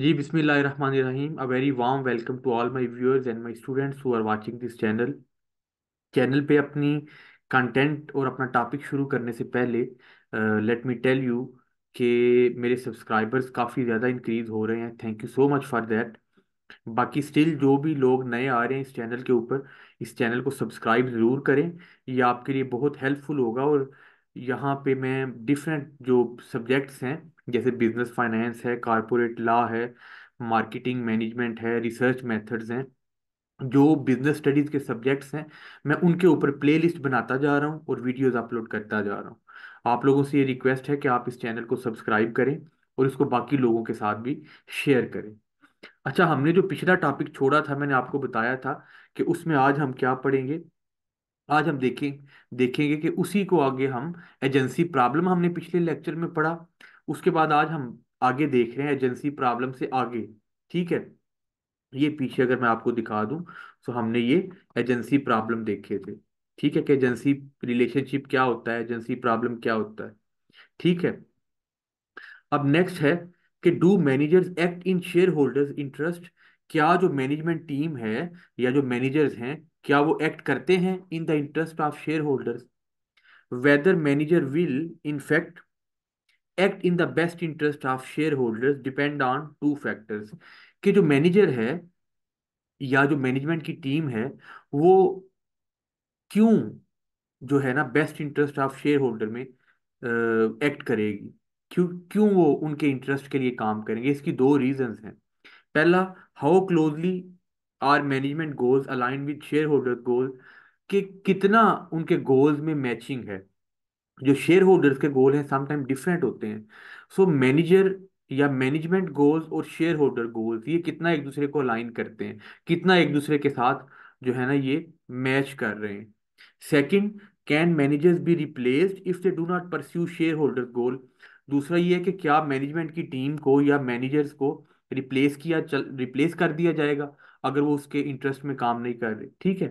जी बिस्मिल्लाहिर्रहमानिर्रहीम a very warm welcome to all my viewers and my students who are watching this channel channel पे अपनी content और अपना topic शुरू करने से पहले लेट मी टेल यू कि मेरे सब्सक्राइबर्स काफ़ी ज़्यादा इंक्रीज हो रहे हैं thank you so much for that बाकी स्टिल जो भी लोग नए आ रहे हैं इस चैनल के ऊपर इस चैनल को सब्सक्राइब ज़रूर करें ये आपके लिए बहुत हेल्पफुल होगा और यहाँ पर मैं डिफरेंट जो सब्जेक्ट्स हैं जैसे बिजनेस फाइनेंस है कारपोरेट लॉ है मार्केटिंग मैनेजमेंट है रिसर्च मेथड्स हैं जो बिजनेस स्टडीज़ के सब्जेक्ट्स हैं मैं उनके ऊपर प्लेलिस्ट बनाता जा रहा हूँ और वीडियोस अपलोड करता जा रहा हूँ आप लोगों से ये रिक्वेस्ट है कि आप इस चैनल को सब्सक्राइब करें और इसको बाकी लोगों के साथ भी शेयर करें अच्छा हमने जो पिछला टॉपिक छोड़ा था मैंने आपको बताया था कि उसमें आज हम क्या पढ़ेंगे आज हम देखें देखेंगे कि उसी को आगे हम एजेंसी प्रॉब्लम हमने पिछले लेक्चर में पढ़ा उसके बाद आज हम आगे देख रहे हैं एजेंसी प्रॉब्लम से आगे ठीक है ये पीछे अगर मैं आपको दिखा दूं तो हमने ये एजेंसी प्रॉब्लम देखे थे ठीक है कि एजेंसी रिलेशनशिप क्या होता है एजेंसी प्रॉब्लम क्या होता है ठीक है अब नेक्स्ट है कि do managers act in share holders interest क्या जो मैनेजमेंट टीम है या जो मैनेजर्स हैं क्या वो एक्ट करते हैं in the interest of share holders whether manager will in fact act in the best interest of share holders depend on two factors कि जो मैनेजर है या जो मैनेजमेंट की टीम है वो क्यों जो है ना best interest of share holder में एक्ट करेगी क्यों क्यों वो उनके इंटरेस्ट के लिए काम करेंगे इसकी दो रीजंस हैं पहला how closely are management goals align with share holder goal कि कितना उनके गोल्स में मैचिंग है जो शेयर होल्डर्स के गोल हैं समटाइम डिफरेंट होते हैं सो मैनेजर या मैनेजमेंट गोल्स और शेयर होल्डर गोल्स ये कितना एक दूसरे को अलाइन करते हैं कितना एक दूसरे के साथ जो है ना ये मैच कर रहे हैं second can managers be replaced if they do not pursue share holder goal दूसरा ये है कि क्या मैनेजमेंट की टीम को या मैनेजर्स को रिप्लेस किया चल रिप्लेस कर दिया जाएगा अगर वो उसके इंटरेस्ट में काम नहीं कर रहे ठीक है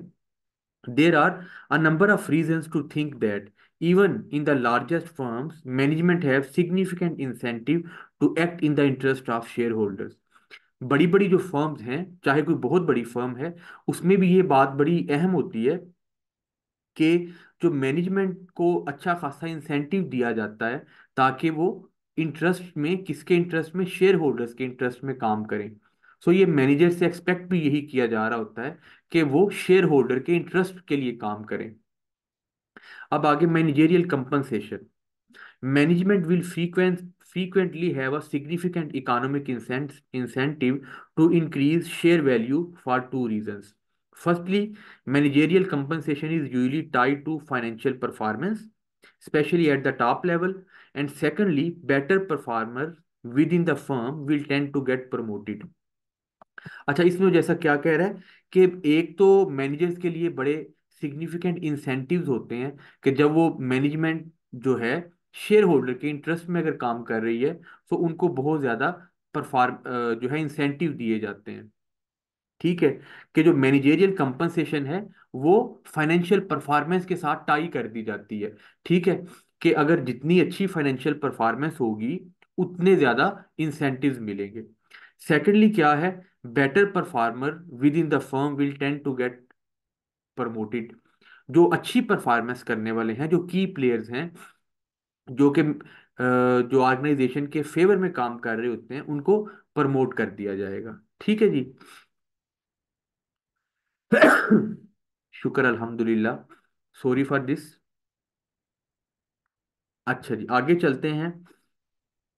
There are a number of reasons to think that even in the largest firms, management have significant incentive to act in the interest of shareholders. बड़ी बड़ी जो फर्म्स हैं चाहे कोई बहुत बड़ी फर्म है उसमें भी ये बात बड़ी अहम होती है कि जो मैनेजमेंट को अच्छा खासा इंसेंटिव दिया जाता है ताकि वो इंटरेस्ट में किसके इंटरेस्ट में शेयर होल्डर्स के इंटरेस्ट में काम करें सो ये मैनेजर से एक्सपेक्ट भी यही किया जा रहा होता है कि वो शेयर होल्डर के इंटरेस्ट के लिए काम करें अब आगे managerial compensation management will frequent frequently have a significant economic incentive to increase share value for two reasons. Firstly, managerial compensation is usually tied to financial performance, especially at the top level. And secondly, better performers within the firm will tend to get promoted. अच्छा इसमें जैसा क्या कह रहा है कि एक तो मैनेजर्स के लिए बड़े सिग्निफिकेंट इंसेंटिव होते हैं कि जब वो मैनेजमेंट जो है शेयर होल्डर के इंटरेस्ट में अगर काम कर रही है तो उनको बहुत ज़्यादा परफॉर्म जो है इंसेंटिव दिए जाते हैं ठीक है कि जो मैनेजेरियल कंपनसेशन है वो फाइनेंशियल परफॉर्मेंस के साथ टाई कर दी जाती है ठीक है कि अगर जितनी अच्छी फाइनेंशियल परफॉर्मेंस होगी उतने ज़्यादा इंसेंटिव मिलेंगे सेकेंडली क्या है better performer within the firm will tend to get promoted जो अच्छी परफॉर्मेंस करने वाले हैं जो की प्लेयर्स हैं जो कि जो ऑर्गेनाइजेशन के फेवर में काम कर रहे होते हैं उनको प्रमोट कर दिया जाएगा ठीक है जी शुक्र अल्हम्दुलिल्लाह सॉरी फॉर दिस अच्छा जी आगे चलते हैं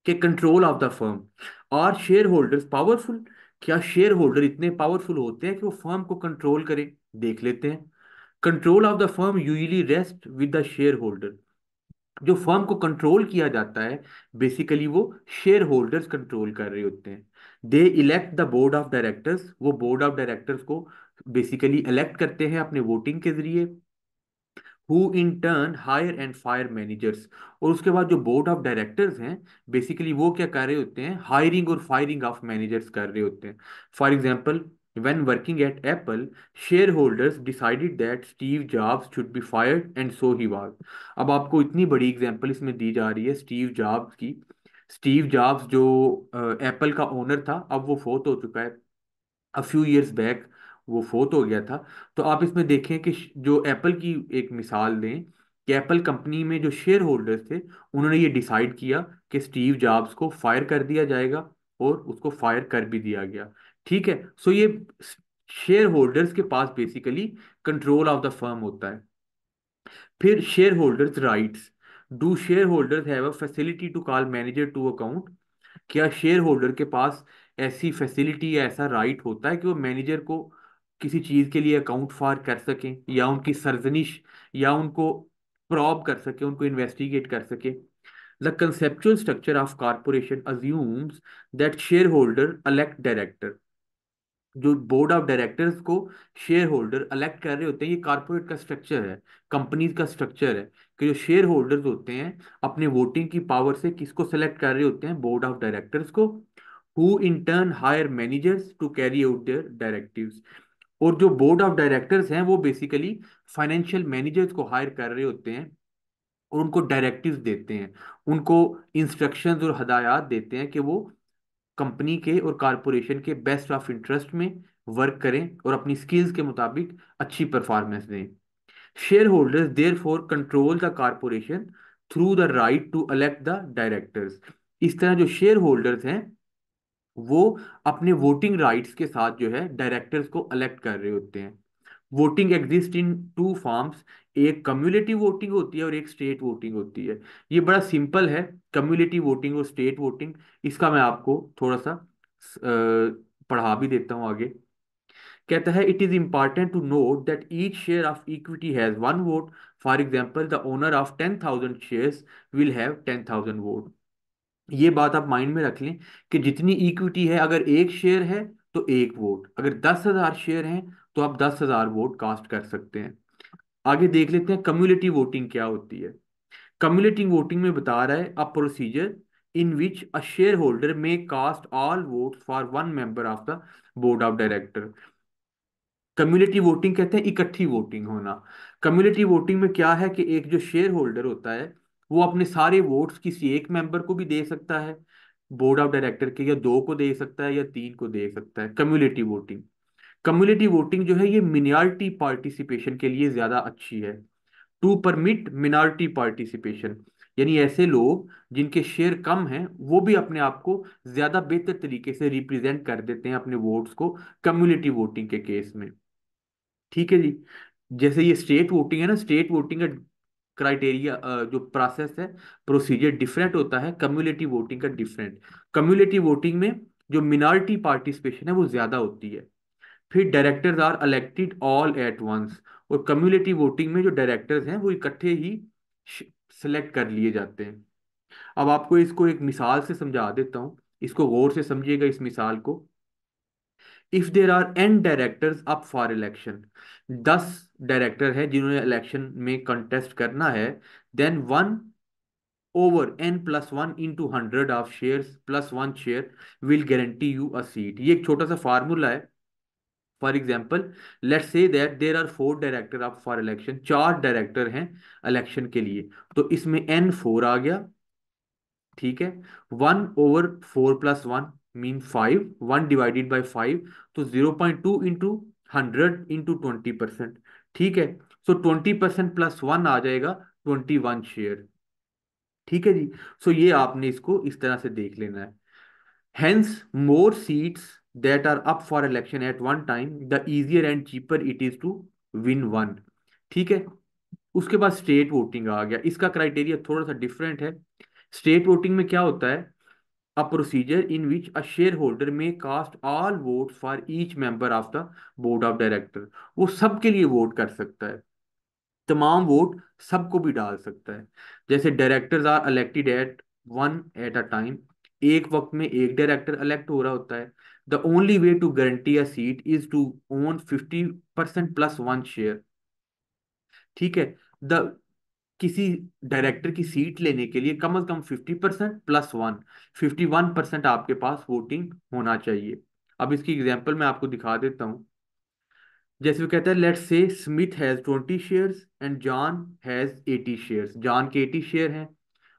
के control of the firm are share holders powerful क्या शेयर होल्डर इतने पावरफुल होते हैं कि वो फर्म को कंट्रोल करें देख लेते हैं control of the firm usually rest with the share holder जो फर्म को कंट्रोल किया जाता है बेसिकली वो शेयर होल्डर्स कंट्रोल कर रहे होते हैं they elect the board of directors वो बोर्ड ऑफ डायरेक्टर्स को बेसिकली इलेक्ट करते हैं अपने वोटिंग के जरिए who in turn hire and fire managers और उसके बाद जो बोर्ड ऑफ डायरेक्टर्स हैं बेसिकली वो क्या कर रहे होते हैं हायरिंग और फायरिंग ऑफ मैनेजर्स कर रहे होते हैं for example working at Apple share holders decided that Steve Jobs should be fired and so he was. अब आपको इतनी बड़ी एग्जाम्पल इसमें दी जा रही है स्टीव जॉब्स की स्टीव जॉब्स जो एप्पल uh, का ओनर था अब वो फोत हो चुका है अ फ्यू ईयर्स बैक वो फोत हो गया था तो आप इसमें देखें कि जो एप्पल की एक मिसाल दें कि एप्पल कंपनी में जो शेयर होल्डर्स थे उन्होंने ये डिसाइड किया कि स्टीव जॉब्स को फायर कर दिया जाएगा और उसको फायर कर भी दिया गया ठीक है सो ये शेयर होल्डर्स के पास basically control of the firm होता है फिर share holders rights do share holders have a facility to call manager to account क्या शेयर होल्डर के पास ऐसी फैसिलिटी या ऐसा राइट होता है कि वो मैनेजर को किसी चीज़ के लिए अकाउंट फार कर सकें या उनकी सरजनिश या उनको प्रॉब कर सकें उनको इन्वेस्टिगेट कर सकें conceptual structure of corporation assumes that share holder elect director जो बोर्ड ऑफ डायरेक्टर्स को शेयर होल्डर अलेक्ट कर रहे होते हैं ये कॉरपोरेट का स्ट्रक्चर है कंपनीज का स्ट्रक्चर है कि जो शेयर होल्डर्स होते हैं अपने वोटिंग की पावर से किसको सेलेक्ट कर रहे होते हैं बोर्ड ऑफ डायरेक्टर्स को who in turn hire managers to carry out their directives और जो बोर्ड ऑफ डायरेक्टर्स हैं वो बेसिकली फाइनेंशियल मैनेजर्स को हायर कर रहे होते हैं और उनको डायरेक्टिव्स देते हैं उनको इंस्ट्रक्शंस और हदायत देते हैं कि वो कंपनी के और कॉरपोरेशन के बेस्ट ऑफ इंटरेस्ट में वर्क करें और अपनी स्किल्स के मुताबिक अच्छी परफॉर्मेंस दें share holders therefore control the corporation through the right to elect the directors इस तरह जो शेयर होल्डर्स हैं वो अपने वोटिंग राइट्स के साथ जो है डायरेक्टर्स को अलेक्ट कर रहे होते हैं voting exist in two forms एक कम्युनिटी वोटिंग होती है और एक स्टेट वोटिंग होती है ये बड़ा सिंपल है कम्युनिटी वोटिंग और स्टेट वोटिंग इसका मैं आपको थोड़ा सा पढ़ा भी देता हूँ आगे कहता है it is important to note that each share of equity has one vote for example the owner of ten thousand share will have ten thousand vote ये बात आप माइंड में रख लें कि जितनी इक्विटी है अगर एक शेयर है तो एक वोट अगर दस हजार शेयर हैं तो आप दस हजार वोट कास्ट कर सकते हैं आगे देख लेते हैं कम्युनिटी वोटिंग क्या होती है कम्युनिटी वोटिंग में बता रहा है a procedure in which a share holder may cast all vote for one member of the board of director community voting कहते हैं इकट्ठी वोटिंग होना कम्युनिटी वोटिंग में क्या है कि एक जो शेयर होल्डर होता है वो अपने सारे वोट्स किसी एक मेंबर को भी दे सकता है बोर्ड ऑफ डायरेक्टर के या दो को दे सकता है या तीन को दे सकता है कम्युनिटी वोटिंग कम्युनिटी वोटिंग जो है ये मिनॉरिटी पार्टिसिपेशन के लिए ज्यादा अच्छी है टू परमिट मिनॉरिटी पार्टिसिपेशन यानी ऐसे लोग जिनके शेयर कम हैं वो भी अपने आप को ज्यादा बेहतर तरीके से रिप्रेजेंट कर देते हैं अपने वोट्स को कम्युनिटी वोटिंग के केस में ठीक है जी जैसे ये स्टेट वोटिंग है ना स्टेट वोटिंग का क्राइटेरिया जो प्रोसेस है प्रोसीजर डिफरेंट होता है कम्युनिटी वोटिंग का डिफरेंट कम्युनिटी वोटिंग में जो मिनॉरिटी पार्टिसिपेशन है वो ज्यादा होती है फिर directors are elected all at once और कम्युनिटी वोटिंग में जो डायरेक्टर्स हैं वो इकट्ठे ही सिलेक्ट कर लिए जाते हैं अब आपको इसको एक मिसाल से समझा देता हूँ इसको गौर से समझिएगा इस मिसाल को if there are N directors up for election दस डायरेक्टर है जिन्होंने इलेक्शन में कंटेस्ट करना है then one over N plus one two hundred of share plus one share will guarantee you a seat ये एक छोटा सा फार्मूला है for example let say that there are four director up for election चार director हैं इलेक्शन के लिए तो इसमें एन फोर आ गया ठीक है one over four plus one mean five one divided by five तो zero point two into hundred into twenty percent ठीक है so twenty percent plus one आ जाएगा ट्वेंटी वन शेयर ठीक है जी सो so ये आपने इसको इस तरह से देख लेना है hence more seats that are up for election at one time the easier and cheaper it is to win one ठीक है उसके बाद स्टेट वोटिंग आ गया इसका क्राइटेरिया थोड़ा सा डिफरेंट है स्टेट वोटिंग में क्या होता है a procedure in which a shareholder may cast all votes for each member of the board of director वो सबके लिए वोट कर सकता है तमाम वोट सबको भी डाल सकता है जैसे directors are elected at one at a time एक वक्त में एक डायरेक्टर इलेक्ट हो रहा होता है the only way to guarantee a seat is to own fifty percent plus one share ठीक है द किसी डायरेक्टर की सीट लेने के लिए कम अज कम fifty percent plus one fifty one percent आपके पास वोटिंग होना चाहिए अब इसकी एग्जांपल मैं आपको दिखा देता हूं जैसे वो कहता है let's say Smith has twenty shares and John has eighty share John के एटी शेयर हैं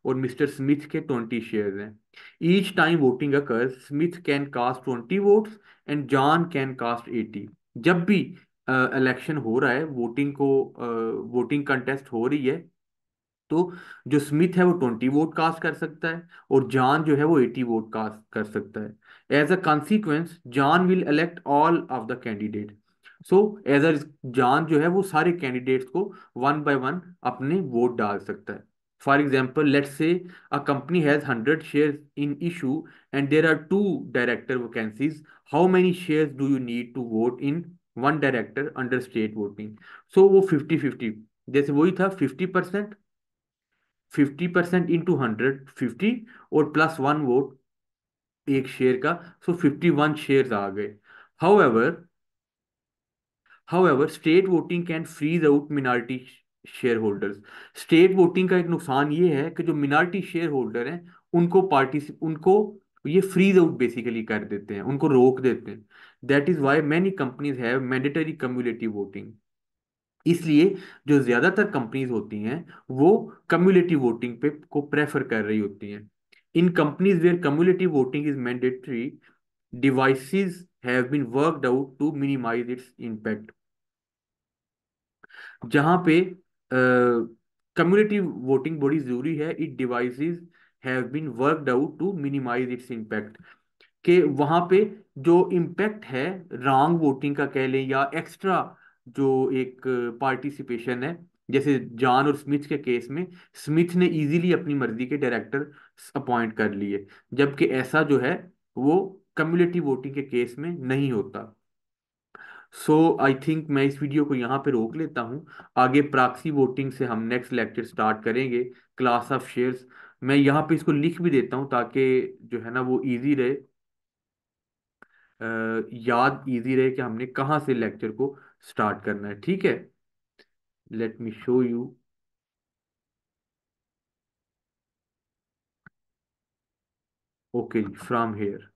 और मिस्टर स्मिथ के ट्वेंटी शेयर हैं each time voting occurs Smith can cast twenty vote and John can cast eighty जब भी election uh, हो रहा है वोटिंग को वोटिंग uh, कंटेस्ट हो रही है तो जो स्मिथ है वो ट्वेंटी वोट कास्ट कर सकता है और जॉन जो है वो एटी वोट कास्ट कर सकता है as a consequence John will elect all of the candidate so as a John जो है वो सारे कैंडिडेट्स को वन बाय वन अपने वोट डाल सकता है for example let say a company has hundred share in issue and there are two director vacancies how many share do you need to vote in one director under state voting so वो fifty fifty जैसे वही था fifty percent fifty percent into hundred fifty और plus one vote एक share का so fifty one share आ गए however however state voting can freeze out minority share holders state voting का एक नुकसान ये है कि जो मिनार्टी शेयर होल्डर हैं उनको पार्टी उनको ये फ्रीज आउट बेसिकली कर देते हैं उनको रोक देते हैं that is why many companies have mandatory community voting इसलिए जो ज़्यादातर कंपनीज होती हैं वो कम्युनिटी वोटिंग पे को प्रेफर कर रही होती हैं in companies where community voting is mandatory devices have been worked out to minimize its impact जहां पे कम्युनिटी वोटिंग बड़ी जरूरी है it devices have been worked out to minimize its impact के वहां पे जो इम्पैक्ट है रॉन्ग वोटिंग का कह लें या एक्स्ट्रा uh, जो एक पार्टिसिपेशन है जैसे जॉन और स्मिथ के केस में स्मिथ ने इजीली अपनी मर्जी के डायरेक्टर अपॉइंट कर लिए जबकि ऐसा जो है वो कम्युनिटी वोटिंग के केस में नहीं होता सो आई थिंक मैं इस वीडियो को यहाँ पे रोक लेता हूँ आगे प्राक्सी वोटिंग से हम नेक्स्ट लेक्चर स्टार्ट करेंगे क्लास ऑफ शेयर्स मैं यहाँ पे इसको लिख भी देता हूँ ताकि जो है ना वो ईजी रहे आ, याद ईजी रहे कि हमने कहाँ से लेक्चर को स्टार्ट करना है ठीक है let me show you okay from here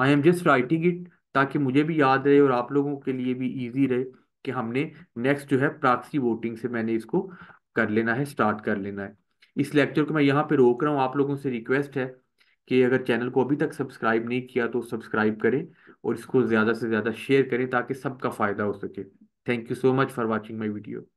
I am just writing it ताकि मुझे भी याद रहे और आप लोगों के लिए भी इजी रहे कि हमने नेक्स्ट जो है प्राक्सी वोटिंग से मैंने इसको कर लेना है स्टार्ट कर लेना है इस लेक्चर को मैं यहाँ पे रोक रहा हूँ आप लोगों से रिक्वेस्ट है कि अगर चैनल को अभी तक सब्सक्राइब नहीं किया तो सब्सक्राइब करें और इसको ज़्यादा से ज़्यादा शेयर करें ताकि सबका फ़ायदा हो सके thank you so much for watching my video